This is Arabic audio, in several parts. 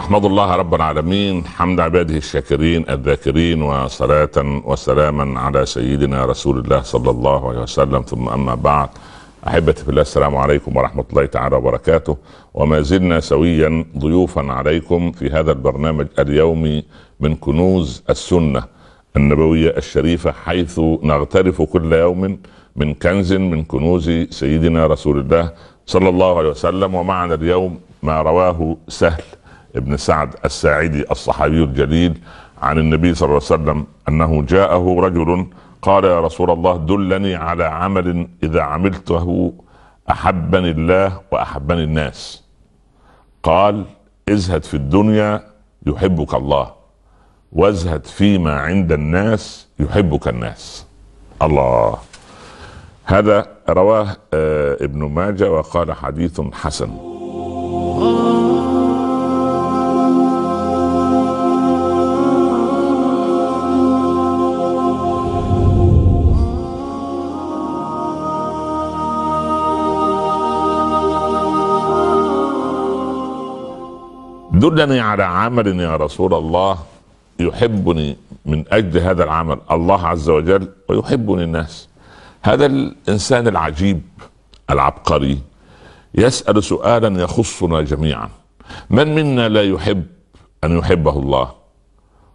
احمد الله رب العالمين حمد عباده الشاكرين الذاكرين وصلاه وسلاما على سيدنا رسول الله صلى الله عليه وسلم ثم اما بعد احبتي في الله السلام عليكم ورحمه الله تعالى وبركاته وما زلنا سويا ضيوفا عليكم في هذا البرنامج اليومي من كنوز السنه النبويه الشريفه حيث نغترف كل يوم من كنز من كنوز سيدنا رسول الله صلى الله عليه وسلم ومعنا اليوم ما رواه سهل ابن سعد الساعدي الصحابي الجليل عن النبي صلى الله عليه وسلم انه جاءه رجل قال يا رسول الله دلني على عمل اذا عملته احبني الله واحبني الناس قال ازهد في الدنيا يحبك الله وازهد فيما عند الناس يحبك الناس الله هذا رواه آه، ابن ماجه وقال حديث حسن آه. دلني على عمل يا رسول الله يحبني من اجل هذا العمل الله عز وجل ويحبني الناس هذا الانسان العجيب العبقري يسال سؤالا يخصنا جميعا من منا لا يحب ان يحبه الله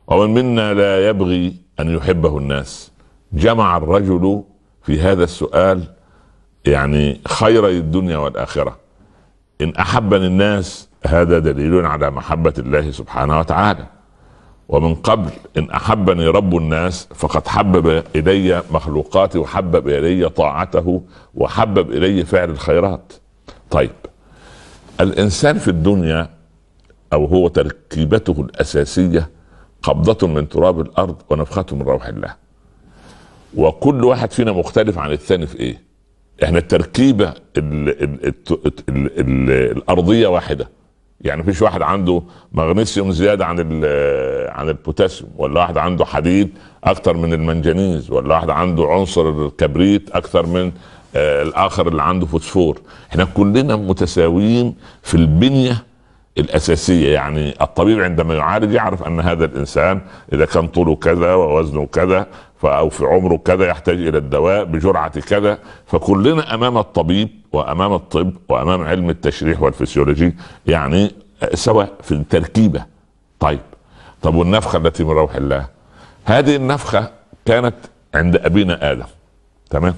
ومن منا لا يبغي ان يحبه الناس جمع الرجل في هذا السؤال يعني خيري الدنيا والاخره ان احبني الناس هذا دليل على محبة الله سبحانه وتعالى ومن قبل إن أحبني رب الناس فقد حبب إلي مخلوقاتي وحبب إلي طاعته وحبب إلي فعل الخيرات طيب الإنسان في الدنيا أو هو تركيبته الأساسية قبضة من تراب الأرض ونفخة من روح الله وكل واحد فينا مختلف عن الثاني في إيه احنا التركيبه الـ الـ الـ الـ الـ الارضيه واحده يعني فيش واحد عنده مغنيسيوم زياده عن عن البوتاسيوم ولا واحد عنده حديد اكتر من المنجنيز ولا واحد عنده عنصر الكبريت اكتر من آه، الاخر اللي عنده فوسفور احنا كلنا متساويين في البنيه الاساسيه يعني الطبيب عندما يعالج يعرف ان هذا الانسان اذا كان طوله كذا ووزنه كذا او في عمره كذا يحتاج الى الدواء بجرعه كذا فكلنا امام الطبيب وامام الطب وامام علم التشريح والفسيولوجي يعني سواء في التركيبه طيب طب والنفخه التي من روح الله هذه النفخه كانت عند ابينا ادم تمام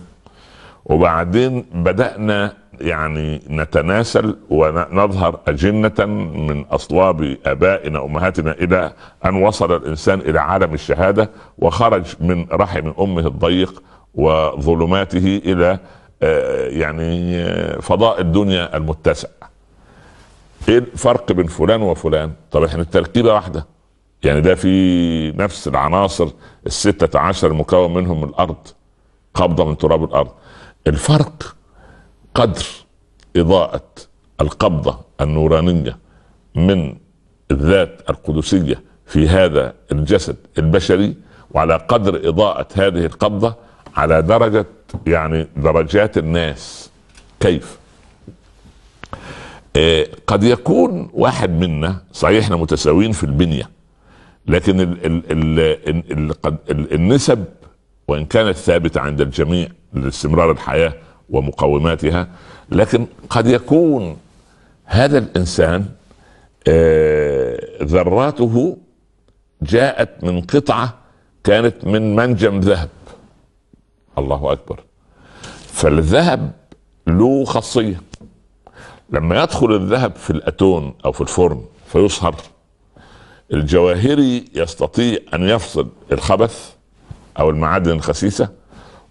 وبعدين بدانا يعني نتناسل ونظهر أجنة من أصلاب آبائنا أمهاتنا إلى أن وصل الإنسان إلى عالم الشهادة وخرج من رحم أمه الضيق وظلماته إلى آه، يعني آه، فضاء الدنيا المتسع ايه الفرق بين فلان وفلان طب احنا التركيبه واحده يعني ده في نفس العناصر الستة عشر المكون منهم من الأرض قبضة من تراب الأرض الفرق قدر إضاءة القبضة النورانية من الذات القدسية في هذا الجسد البشري وعلى قدر إضاءة هذه القبضة على درجة يعني درجات الناس كيف آه، قد يكون واحد منا صحيح احنا متساويين في البنيه لكن ال ال ال الـ الـ الـ النسب وان كانت ثابته عند الجميع لاستمرار الحياه ومقوماتها لكن قد يكون هذا الانسان آه، ذراته جاءت من قطعه كانت من منجم ذهب الله اكبر فالذهب له خاصيه لما يدخل الذهب في الاتون او في الفرن فيصهر الجواهري يستطيع ان يفصل الخبث او المعادن الخسيسه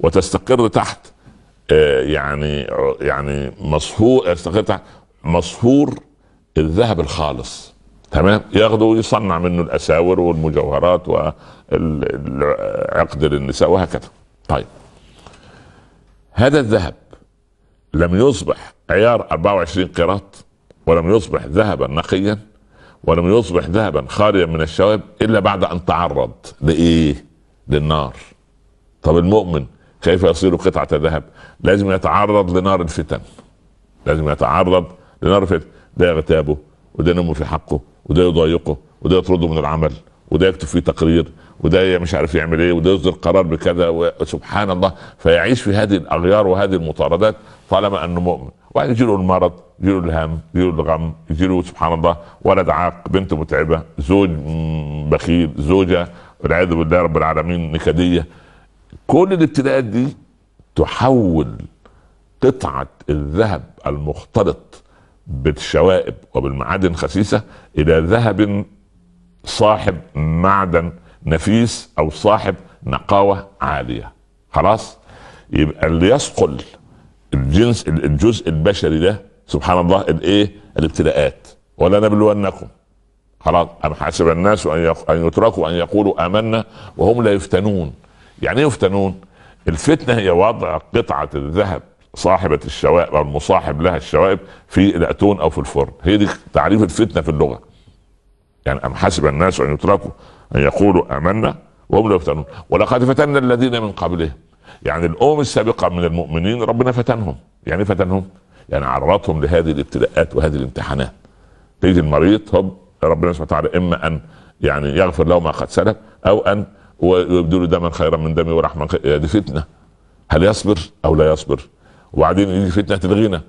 وتستقر تحت آه، يعني يعني مصهور مصهور الذهب الخالص تمام ياخده ويصنع منه الاساور والمجوهرات والعقد للنساء وهكذا طيب هذا الذهب لم يصبح عيار 24 قيراط ولم يصبح ذهبا نقيا ولم يصبح ذهبا خاليا من الشوائب الا بعد ان تعرض لايه؟ للنار طب المؤمن كيف يصير قطعة ذهب لازم يتعرض لنار الفتن لازم يتعرض لنار الفتن ده يغتابه وده ينمو في حقه وده يضايقه وده يطرده من العمل وده يكتب فيه تقرير وده مش عارف يعمل ايه وده يصدر قرار بكذا وسبحان الله فيعيش في هذه الاغيار وهذه المطاردات طالما انه مؤمن وبعدين يجيله المرض يجيله الهم يجيله الغم يجيله سبحان الله ولد عاق بنت متعبه زوج بخيل زوجه والعياذ بالله رب العالمين نكديه كل الابتلاءات دي تحول قطعة الذهب المختلط بالشوائب وبالمعادن خسيسة إلى ذهب صاحب معدن نفيس أو صاحب نقاوة عالية خلاص يبقى اللي يصقل الجنس الجزء البشري ده سبحان الله الايه الابتلاءات ولا نبلونكم خلاص ام حسب الناس ان يتركوا ان يقولوا امنا وهم لا يفتنون يعني ايه يفتنون الفتنه هي وضع قطعه الذهب صاحبة الشوائب أو المصاحب لها الشوائب في الأتون أو في الفرن هي دي تعريف الفتنة في اللغة يعني أم حسب الناس أن يتركوا أن يقولوا آمنا وهم لا يفتنون ولقد فتنا الذين من قبلهم يعني الأمم السابقة من المؤمنين ربنا فتنهم يعني إيه فتنهم يعني عرضتهم لهذه الابتلاءات وهذه الامتحانات تيجي المريض هب ربنا سبحانه وتعالى إما أن يعني يغفر له ما قد سلف أو أن ويبدو دما خيرا من دمي ورحمه خير. دي فتنه هل يصبر او لا يصبر وبعدين يجي فتنه الغنى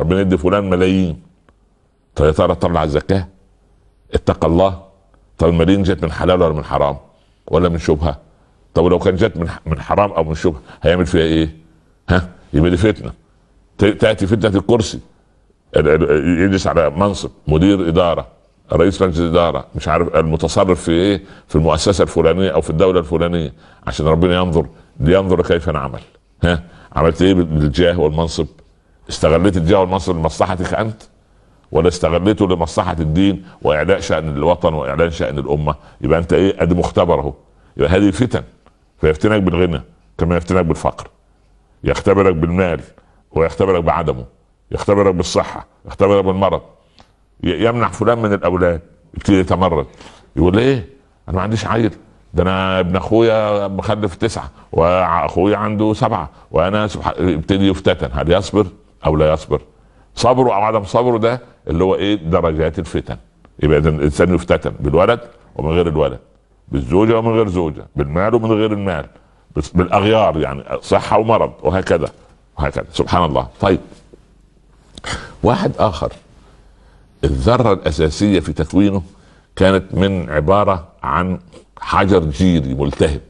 ربنا يدي فلان ملايين طيب يا ترى طلع الزكاه اتقى الله طب الملايين جت من حلال ولا من حرام ولا من شبهه طب ولو كان جت من من حرام او من شبهه هيعمل فيها ايه؟ ها يبقى دي فتنه تاتي فتنه الكرسي يجلس على منصب مدير اداره رئيس مجلس اداره مش عارف المتصرف في ايه في المؤسسه الفلانيه او في الدوله الفلانيه عشان ربنا ينظر لينظر كيف نعمل ها عملت ايه بالجاه والمنصب استغليت الجاه والمنصب لمصلحتك انت ولا استغليته لمصلحه الدين واعلاء شان الوطن واعلاء شان الامه يبقى انت ايه ادي مختبر اهو يبقى هذه فتن فيفتنك بالغنى كما يفتنك بالفقر يختبرك بالمال ويختبرك بعدمه يختبرك بالصحه يختبرك بالمرض يمنع فلان من الاولاد يبتدي يتمرد يقول ايه انا ما عنديش عيل ده انا ابن اخويا مخلف تسعه واخويا عنده سبعه وانا سبحان يبتدي يفتتن هل يصبر او لا يصبر صبره او عدم صبره ده اللي هو ايه درجات الفتن يبقى اذا الانسان يفتتن بالولد ومن غير الولد بالزوجه ومن غير زوجه بالمال ومن غير المال بالاغيار يعني صحه ومرض وهكذا وهكذا سبحان الله طيب واحد اخر الذره الاساسيه في تكوينه كانت من عباره عن حجر جيري ملتهب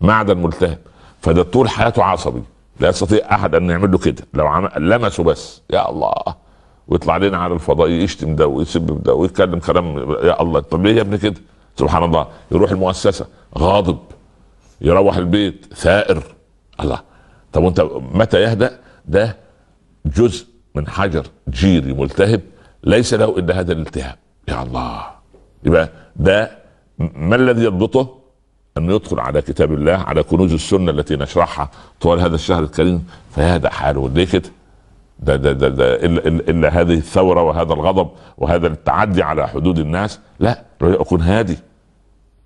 معدن ملتهب فده طول حياته عصبي لا يستطيع احد ان يعمل له كده لو لمسه بس يا الله ويطلع لنا على الفضاء يشتم ده ويسب ده ويتكلم كلام يا الله طب ليه يا ابني كده سبحان الله يروح المؤسسه غاضب يروح البيت ثائر الله طب وانت متى يهدأ ده جزء من حجر جيري ملتهب ليس له الا هذا الالتهاب يا الله يبقى ده ما الذي يضبطه؟ انه يدخل على كتاب الله على كنوز السنه التي نشرحها طوال هذا الشهر الكريم فهذا حاله ليه كده؟ ده ده ده, ده إلا, إلا, الا هذه الثوره وهذا الغضب وهذا التعدي على حدود الناس لا اكون هادي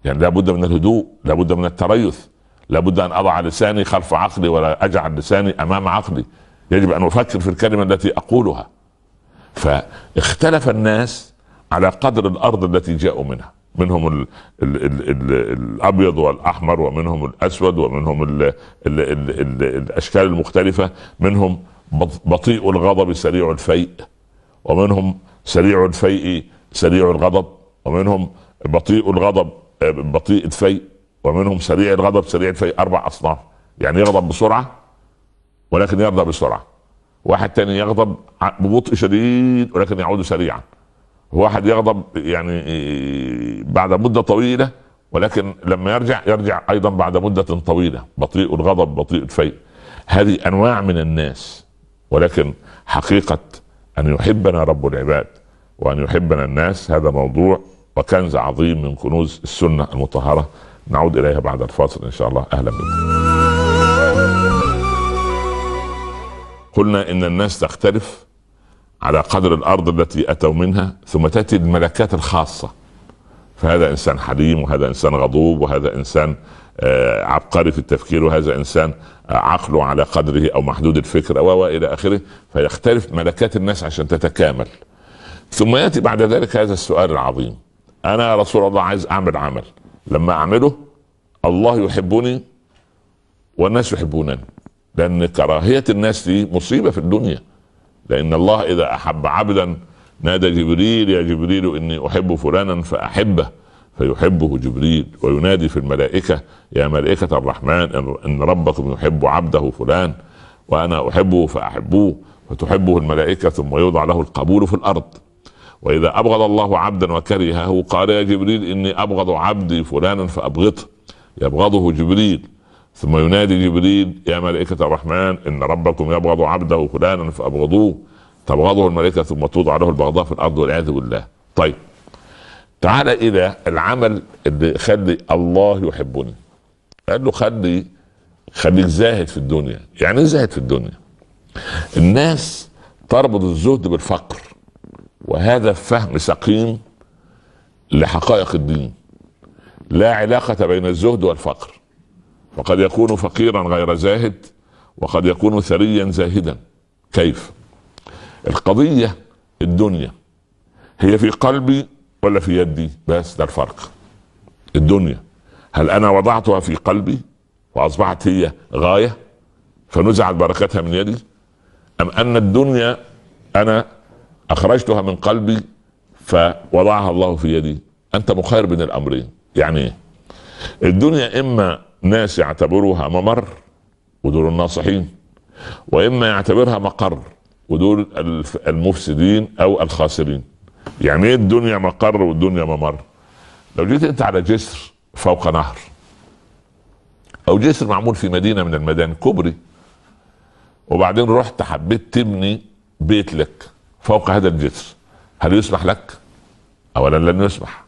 يعني لابد من الهدوء لابد من التريث لابد ان اضع لساني خلف عقلي ولا اجعل لساني امام عقلي يجب ان افكر في الكلمه التي اقولها فاختلف الناس على قدر الارض التي جاءوا منها منهم الـ الـ الـ الـ الابيض والاحمر ومنهم الاسود ومنهم الـ الـ الـ الـ الاشكال المختلفه منهم بطيء الغضب سريع الفيء ومنهم سريع الفيء سريع الغضب ومنهم بطيء الغضب آه، بطيء الفيء ومنهم سريع الغضب سريع الفيء اربع اصناف يعني يغضب بسرعه ولكن يرضى بسرعه واحد تاني يغضب ببطء شديد ولكن يعود سريعا واحد يغضب يعني بعد مدة طويلة ولكن لما يرجع يرجع أيضا بعد مدة طويلة بطيء الغضب بطيء الفيء هذه أنواع من الناس ولكن حقيقة أن يحبنا رب العباد وأن يحبنا الناس هذا موضوع وكنز عظيم من كنوز السنة المطهرة نعود إليها بعد الفاصل إن شاء الله أهلا بكم قلنا ان الناس تختلف على قدر الارض التي اتوا منها ثم تاتي الملكات الخاصه فهذا انسان حليم وهذا انسان غضوب وهذا انسان آه، عبقري في التفكير وهذا انسان آه، عقله على قدره او محدود الفكر والى اخره فيختلف ملكات الناس عشان تتكامل ثم ياتي بعد ذلك هذا السؤال العظيم انا يا رسول الله عايز اعمل عمل لما اعمله الله يحبني والناس يحبونني لان كراهيه الناس دي مصيبه في الدنيا لان الله اذا احب عبدا نادى جبريل يا جبريل اني احب فلانا فاحبه فيحبه جبريل وينادي في الملائكه يا ملائكه الرحمن ان ربكم يحب عبده فلان وانا احبه فاحبوه فتحبه الملائكه ثم يوضع له القبول في الارض واذا ابغض الله عبدا وكرهه قال يا جبريل اني ابغض عبدي فلانا فابغضه يبغضه جبريل ثم ينادي جبريل يا ملائكة الرحمن إن ربكم يبغض عبده فلانا فأبغضوه تبغضه الملائكة ثم توضع له البغضاء في الأرض والعياذ بالله طيب تعال إلى العمل اللي خلي الله يحبني قال له خلي خليك زاهد في الدنيا يعني ايه زاهد في الدنيا الناس تربط الزهد بالفقر وهذا فهم سقيم لحقائق الدين لا علاقة بين الزهد والفقر وقد يكون فقيرا غير زاهد وقد يكون ثريا زاهدا كيف القضيه الدنيا هي في قلبي ولا في يدي بس ده الفرق الدنيا هل انا وضعتها في قلبي واصبحت هي غايه فنزعت بركتها من يدي ام ان الدنيا انا اخرجتها من قلبي فوضعها الله في يدي انت مخير بين الامرين يعني ايه الدنيا اما ناس يعتبروها ممر ودول الناصحين واما يعتبرها مقر ودول المفسدين او الخاسرين يعني ايه الدنيا مقر والدنيا ممر لو جيت انت على جسر فوق نهر او جسر معمول في مدينه من المدن كبري وبعدين رحت حبيت تبني بيت لك فوق هذا الجسر هل يسمح لك اولا لن يسمح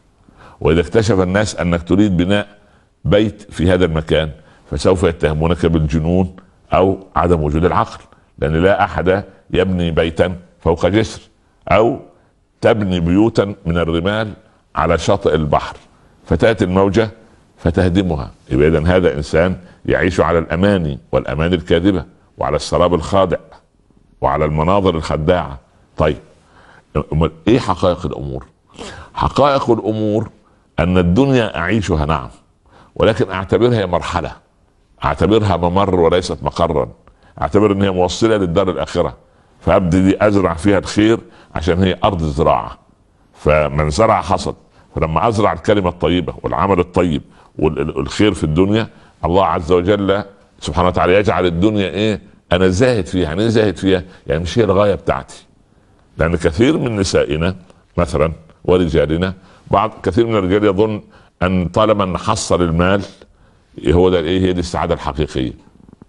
واذا اكتشف الناس انك تريد بناء بيت في هذا المكان فسوف يتهمونك بالجنون او عدم وجود العقل لان لا احد يبني بيتا فوق جسر او تبني بيوتا من الرمال على شاطئ البحر فتاتي الموجه فتهدمها يبقى اذا هذا انسان يعيش على الاماني والاماني الكاذبه وعلى السراب الخادع وعلى المناظر الخداعه طيب ايه حقائق الامور حقائق الامور ان الدنيا اعيشها نعم ولكن اعتبرها مرحله اعتبرها ممر وليست مقرا اعتبر ان هي موصله للدار الاخره فابدي ازرع فيها الخير عشان هي ارض زراعه فمن زرع حصد فلما ازرع الكلمه الطيبه والعمل الطيب والخير في الدنيا الله عز وجل سبحانه وتعالى يجعل الدنيا ايه انا زاهد فيها يعني ايه زاهد فيها يعني مش هي الغايه بتاعتي لان كثير من نسائنا مثلا ورجالنا بعض كثير من الرجال يظن ان طالما نحصل المال هو ده ايه هي دي السعاده الحقيقيه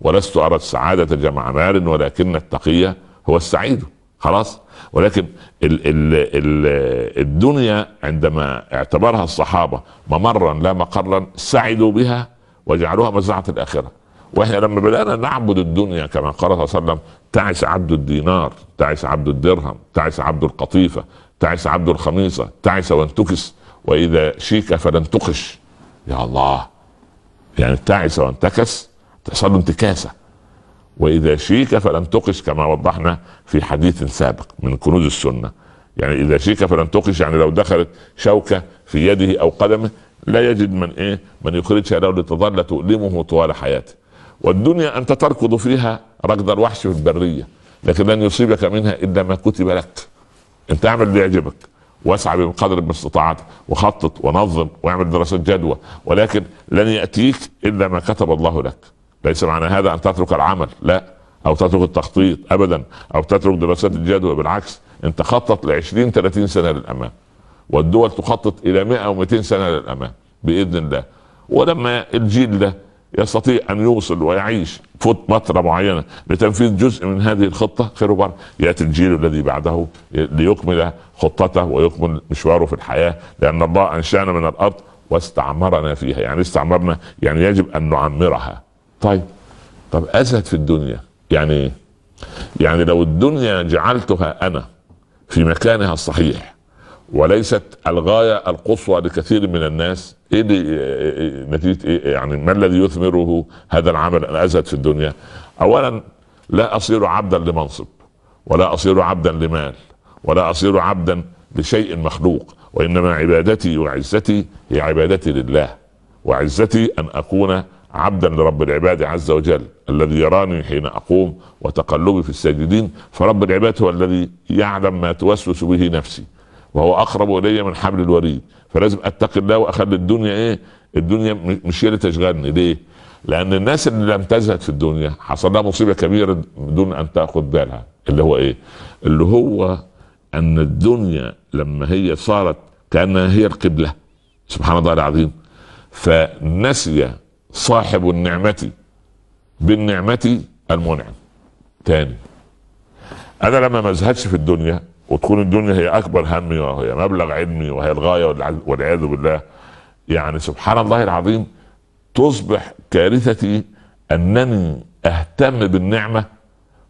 ولست ارى السعاده جمع مال ولكن التقية هو السعيد خلاص ولكن الـ الـ الـ الدنيا عندما اعتبرها الصحابه ممرا لا مقرا سعدوا بها وجعلوها مزرعه الاخره واحنا لما بدانا نعبد الدنيا كما قال صلى الله عليه وسلم تعس عبد الدينار تعس عبد الدرهم تعس عبد القطيفه تعس عبد الخميصه تعس وانتكس واذا شيك فلن تقش يا الله يعني تعس وانتكس تحصل له انتكاسه واذا شيك فلن تقش كما وضحنا في حديث سابق من كنوز السنه يعني اذا شيك فلن تقش يعني لو دخلت شوكه في يده او قدمه لا يجد من ايه من يخرجها له لتظل تؤلمه طوال حياته والدنيا انت تركض فيها ركض الوحش في البريه لكن لن يصيبك منها الا ما كتب لك انت اعمل اللي يعجبك واسعى بقدر ما استطعت وخطط ونظم واعمل دراسات جدوى ولكن لن ياتيك الا ما كتب الله لك ليس معنى هذا ان تترك العمل لا او تترك التخطيط ابدا او تترك دراسات الجدوى بالعكس انت خطط ل 20 30 سنه للامام والدول تخطط الى 100 او 200 سنه للامام باذن الله ولما الجيل ده يستطيع ان يوصل ويعيش فوت فتره معينه لتنفيذ جزء من هذه الخطه خير وبركه ياتي الجيل الذي بعده ليكمل خطته ويكمل مشواره في الحياه لان الله انشانا من الارض واستعمرنا فيها يعني استعمرنا يعني يجب ان نعمرها طيب طب اسد في الدنيا يعني يعني لو الدنيا جعلتها انا في مكانها الصحيح وليست الغايه القصوى لكثير من الناس ايه, إيه،, إيه، نتيجه إيه،, ايه يعني ما الذي يثمره هذا العمل الازهد في الدنيا؟ اولا لا اصير عبدا لمنصب ولا اصير عبدا لمال ولا اصير عبدا لشيء مخلوق وانما عبادتي وعزتي هي عبادتي لله وعزتي ان اكون عبدا لرب العباد عز وجل الذي يراني حين اقوم وتقلبي في الساجدين فرب العباد هو الذي يعلم ما توسوس به نفسي وهو اقرب الي من حبل الوريد فلازم اتقي الله واخلي الدنيا ايه الدنيا مش هي اللي تشغلني ليه لان الناس اللي لم تزهد في الدنيا حصل لها مصيبه كبيره بدون ان تاخذ بالها اللي هو ايه اللي هو ان الدنيا لما هي صارت كانها هي القبله سبحان الله العظيم فنسي صاحب النعمه بالنعمه المنعم تاني انا لما ما ازهدش في الدنيا وتكون الدنيا هي اكبر همي وهي مبلغ علمي وهي الغايه والعياذ بالله يعني سبحان الله العظيم تصبح كارثتي انني اهتم بالنعمه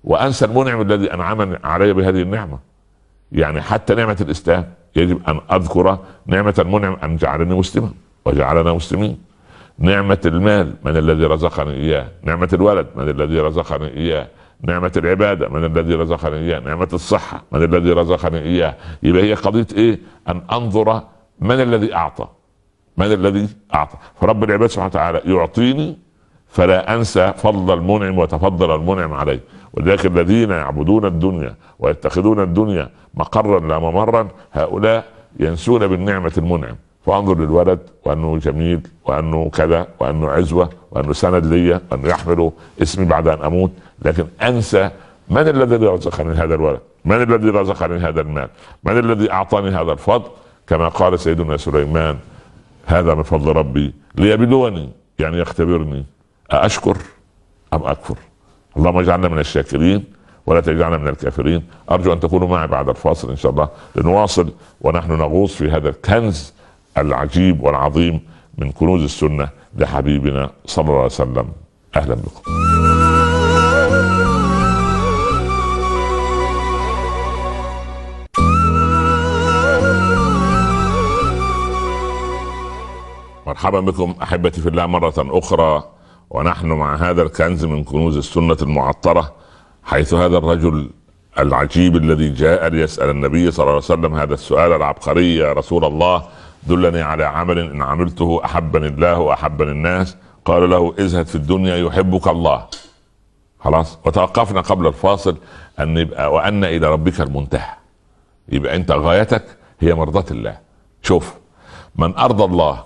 وانسى المنعم الذي انعمني علي بهذه النعمه يعني حتى نعمه الاسلام يجب ان اذكر نعمه المنعم ان جعلني مسلما وجعلنا مسلمين نعمه المال من الذي رزقني اياه نعمه الولد من الذي رزقني اياه نعمة العبادة من الذي رزقني إياه نعمة الصحة من الذي رزقني إياه يبقى هي قضية إيه أن أنظر من الذي أعطى من الذي أعطى فرب العباد سبحانه وتعالى يعطيني فلا أنسى فضل المنعم وتفضل المنعم علي ولذلك الذين يعبدون الدنيا ويتخذون الدنيا مقرا لا ممرا هؤلاء ينسون بالنعمة المنعم فانظر للولد وانه جميل وانه كذا وانه عزوه وانه سند لي وانه يحمل اسمي بعد ان اموت لكن انسى من الذي رزقني هذا الولد؟ من الذي رزقني هذا المال؟ من الذي اعطاني هذا الفضل؟ كما قال سيدنا سليمان هذا من فضل ربي ليبلوني يعني يختبرني أأشكر أم أكفر اللهم اجعلنا من الشاكرين ولا تجعلنا من الكافرين أرجو أن تكونوا معي بعد الفاصل إن شاء الله لنواصل ونحن نغوص في هذا الكنز العجيب والعظيم من كنوز السنه لحبيبنا صلى الله عليه وسلم اهلا بكم مرحبا بكم احبتي في الله مره اخرى ونحن مع هذا الكنز من كنوز السنه المعطره حيث هذا الرجل العجيب الذي جاء ليسال النبي صلى الله عليه وسلم هذا السؤال العبقري يا رسول الله دلني على عمل ان عملته احبني الله واحبني الناس قال له ازهد في الدنيا يحبك الله خلاص وتوقفنا قبل الفاصل ان يبقى وان الى ربك المنتهى يبقى انت غايتك هي مرضاة الله شوف من ارضى الله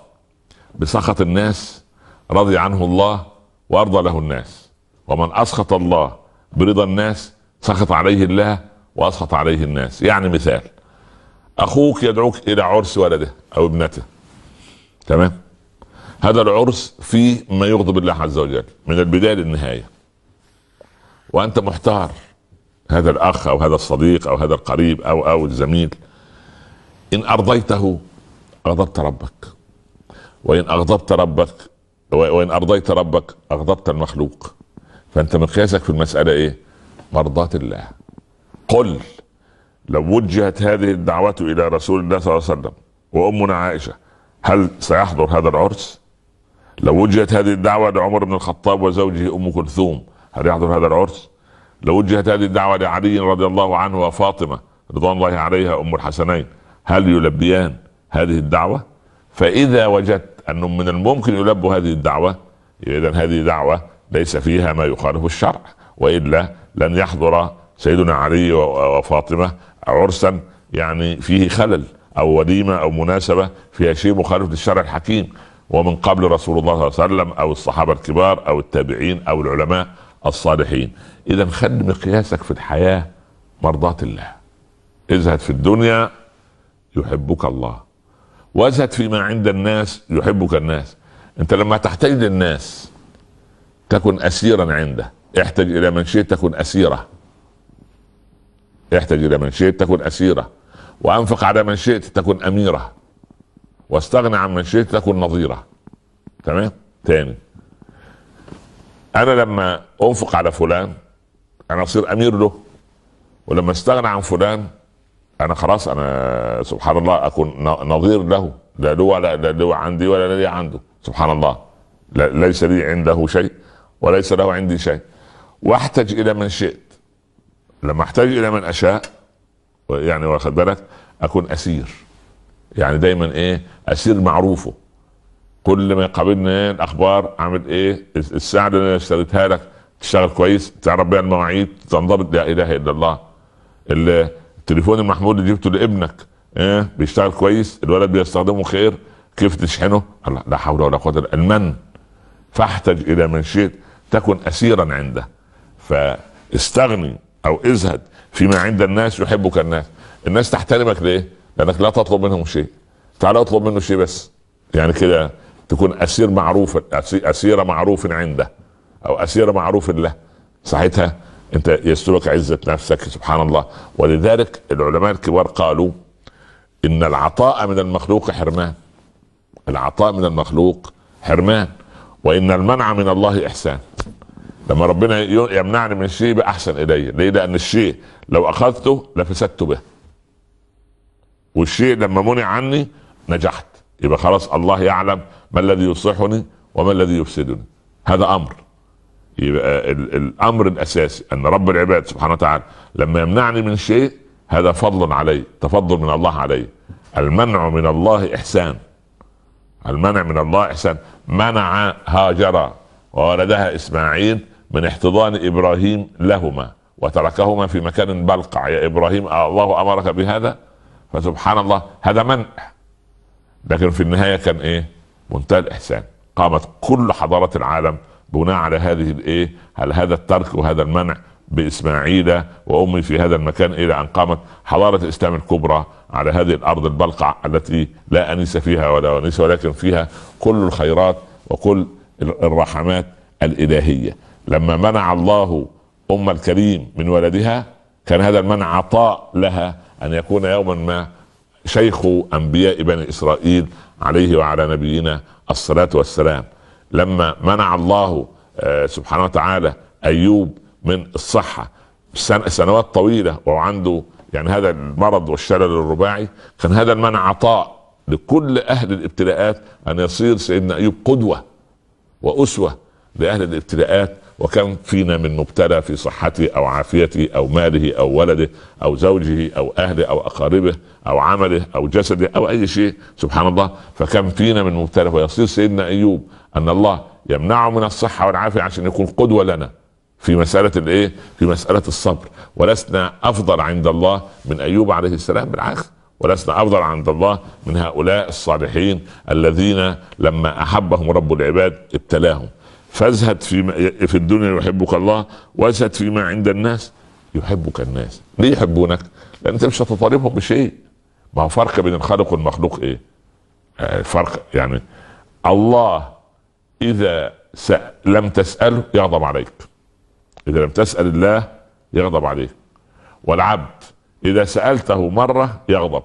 بسخط الناس رضي عنه الله وارضى له الناس ومن اسخط الله برضا الناس سخط عليه الله واسخط عليه الناس يعني مثال اخوك يدعوك الى عرس ولده او ابنته تمام هذا العرس فيه ما يغضب الله عز وجل من البدايه للنهايه وانت محتار هذا الاخ او هذا الصديق او هذا القريب او او الزميل ان ارضيته غضبت ربك وان اغضبت ربك وان ارضيت ربك اغضبت المخلوق فانت مقياسك في المساله ايه مرضاه الله قل لو وجهت هذه الدعوة إلى رسول الله صلى الله عليه وسلم وأمنا عائشة هل سيحضر هذا العرس؟ لو وجهت هذه الدعوة لعمر بن الخطاب وزوجه أم كلثوم هل يحضر هذا العرس؟ لو وجهت هذه الدعوة لعلي رضي الله عنه وفاطمة رضوان الله عليها أم الحسنين هل يلبيان هذه الدعوة؟ فإذا وجدت أنه من الممكن يلبوا هذه الدعوة إذا هذه دعوة ليس فيها ما يخالف الشرع وإلا لن يحضر سيدنا علي وفاطمة عرسا يعني فيه خلل او وليمه او مناسبه فيها شيء مخالف للشرع الحكيم ومن قبل رسول الله صلى الله عليه وسلم او الصحابه الكبار او التابعين او العلماء الصالحين اذا خد مقياسك في الحياه مرضاه الله ازهد في الدنيا يحبك الله وازهد فيما عند الناس يحبك الناس انت لما تحتاج للناس تكن اسيرا عنده احتج الى من شئت تكن اسيره احتج الى من شئت تكن اسيره وانفق على من شئت تكن اميره واستغنى عن من شئت تكن نظيره تمام تاني انا لما انفق على فلان انا اصير امير له ولما استغنى عن فلان انا خلاص انا سبحان الله اكون نظير له لا له ولا لا له عندي ولا لي عنده سبحان الله ليس لي عنده شيء وليس له عندي شيء واحتج الى من شئت لما احتاج الى من اشاء يعني واخد بالك اكون اسير يعني دايما ايه اسير معروفه كل ما يقابلنا ايه الاخبار اعمل ايه الساعه اللي انا اشتريتها لك تشتغل كويس تعرف بيها المواعيد تنضبط لا اله الا الله التليفون المحمول اللي جبته لابنك ايه بيشتغل كويس الولد بيستخدمه خير كيف تشحنه الله لا حول ولا قوه الا المن فاحتج الى من شئت تكن اسيرا عنده فاستغني او ازهد فيما عند الناس يحبك الناس الناس تحترمك ليه لانك لا تطلب منهم شيء تعال اطلب منه شيء بس يعني كده تكون اسير معروف اسير معروف عنده او اسير معروف له ساعتها انت يسترك عزه نفسك سبحان الله ولذلك العلماء الكبار قالوا ان العطاء من المخلوق حرمان العطاء من المخلوق حرمان وان المنع من الله احسان لما ربنا يمنعني من شيء باحسن الي ليه لان الشيء لو اخذته لفسدت به والشيء لما منع عني نجحت يبقى خلاص الله يعلم ما الذي يصلحني وما الذي يفسدني هذا امر يبقى الامر الاساسي ان رب العباد سبحانه وتعالى لما يمنعني من شيء هذا فضل علي تفضل من الله علي المنع من الله احسان المنع من الله احسان منع هاجر وولدها اسماعيل من احتضان ابراهيم لهما وتركهما في مكان بلقع يا ابراهيم الله امرك بهذا فسبحان الله هذا منع لكن في النهايه كان ايه منتهى الاحسان قامت كل حضارات العالم بناء على هذه الايه على هذا الترك وهذا المنع باسماعيل وامي في هذا المكان الى ان قامت حضاره الاسلام الكبرى على هذه الارض البلقع التي لا انيس فيها ولا ونيس ولكن فيها كل الخيرات وكل الرحمات الالهيه لما منع الله أم الكريم من ولدها كان هذا المنع عطاء لها أن يكون يوما ما شيخ أنبياء بني إسرائيل عليه وعلى نبينا الصلاة والسلام لما منع الله آه، سبحانه وتعالى أيوب من الصحة سنوات طويلة وعنده يعني هذا المرض والشلل الرباعي كان هذا المنع عطاء لكل أهل الابتلاءات أن يصير سيدنا أيوب قدوة وأسوة لأهل الابتلاءات وكم فينا من مبتلى في صحته او عافيته او ماله او ولده او زوجه او اهله او اقاربه او عمله او جسده او اي شيء سبحان الله فكم فينا من مبتلى ويصير سيدنا ايوب ان الله يمنعه من الصحه والعافيه عشان يكون قدوه لنا في مسألة الإيه؟ في مسألة الصبر، ولسنا أفضل عند الله من أيوب عليه السلام بالعكس، ولسنا افضل عند الله من هؤلاء الصالحين الذين لما احبهم رب العباد ابتلاهم فازهد في في الدنيا يحبك الله وازهد فيما عند الناس يحبك الناس ليه يحبونك لان انت مش هتطالبهم بشيء ما هو فرق بين الخالق والمخلوق ايه آه، فرق يعني الله اذا لم تساله يغضب عليك اذا لم تسال الله يغضب عليك والعبد اذا سالته مره يغضب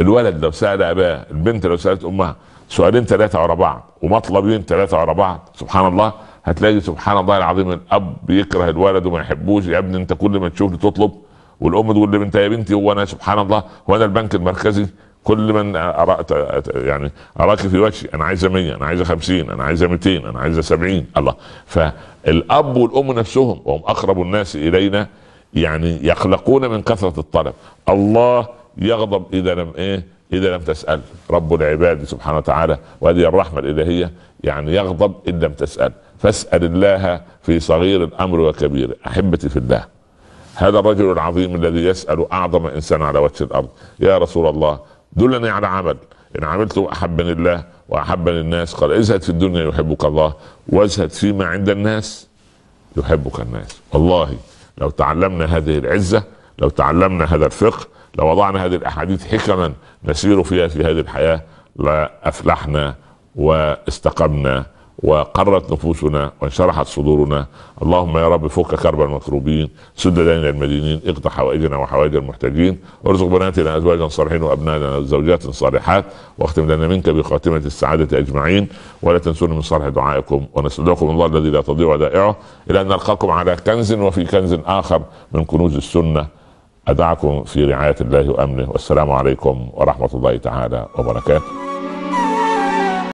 الولد لو سال اباه البنت لو سالت امها سؤالين ثلاثه ورا بعض ومطلبين ثلاثه ورا بعض سبحان الله هتلاقي سبحان الله العظيم الاب بيكره الولد وما يحبوش يا ابني انت كل ما تشوفني تطلب والام تقول لي انت يا بنتي هو انا سبحان الله هو انا البنك المركزي كل من أرأت يعني اراك في وجهي انا عايزه 100 انا عايزه 50 انا عايزه 200 انا عايزه 70 الله فالاب والام نفسهم وهم اقرب الناس الينا يعني يخلقون من كثره الطلب الله يغضب اذا لم ايه اذا لم تسال رب العباد سبحانه وتعالى وهذه الرحمه الالهيه يعني يغضب ان لم تسال فاسال الله في صغير الامر وكبيره احبتي في الله هذا الرجل العظيم الذي يسال اعظم انسان على وجه الارض يا رسول الله دلني على عمل ان عملته احبني الله واحبني الناس قال ازهد في الدنيا يحبك الله وازهد فيما عند الناس يحبك الناس والله لو تعلمنا هذه العزه لو تعلمنا هذا الفقه لو وضعنا هذه الاحاديث حكما نسير فيها في هذه الحياه لافلحنا واستقمنا وقرت نفوسنا وانشرحت صدورنا اللهم يا رب فك كرب المكروبين سد دين المدينين اقض حوائجنا وحوائج المحتاجين وارزق بناتنا ازواجا صالحين وابنائنا زوجات صالحات واختم لنا منك بخاتمه السعاده اجمعين ولا تنسون من صالح دعائكم ونستودعكم الله الذي لا تضيع ودائعه الى ان نلقاكم على كنز وفي كنز اخر من كنوز السنه أدعكم في رعاية الله وأمنه والسلام عليكم ورحمة الله تعالى وبركاته